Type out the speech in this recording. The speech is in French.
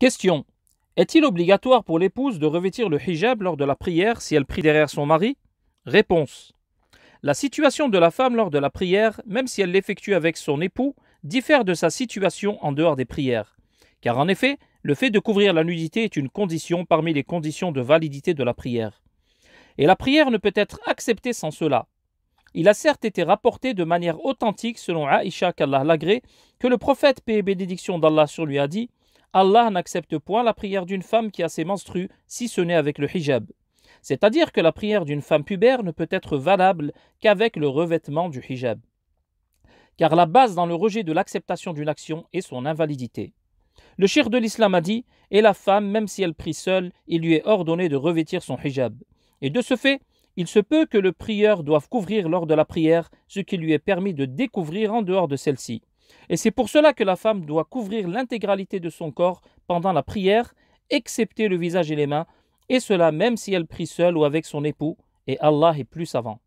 Question. Est-il obligatoire pour l'épouse de revêtir le hijab lors de la prière si elle prie derrière son mari Réponse. La situation de la femme lors de la prière, même si elle l'effectue avec son époux, diffère de sa situation en dehors des prières. Car en effet, le fait de couvrir la nudité est une condition parmi les conditions de validité de la prière. Et la prière ne peut être acceptée sans cela. Il a certes été rapporté de manière authentique selon Aïcha qu'Allah Lagré que le prophète paix et bénédiction d'Allah sur lui a dit « Allah n'accepte point la prière d'une femme qui a ses menstrues, si ce n'est avec le hijab. C'est-à-dire que la prière d'une femme pubère ne peut être valable qu'avec le revêtement du hijab. Car la base dans le rejet de l'acceptation d'une action est son invalidité. Le chir de l'islam a dit Et la femme, même si elle prie seule, il lui est ordonné de revêtir son hijab. Et de ce fait, il se peut que le prieur doive couvrir lors de la prière ce qui lui est permis de découvrir en dehors de celle-ci. Et c'est pour cela que la femme doit couvrir l'intégralité de son corps pendant la prière, excepté le visage et les mains, et cela même si elle prie seule ou avec son époux, et Allah est plus savant.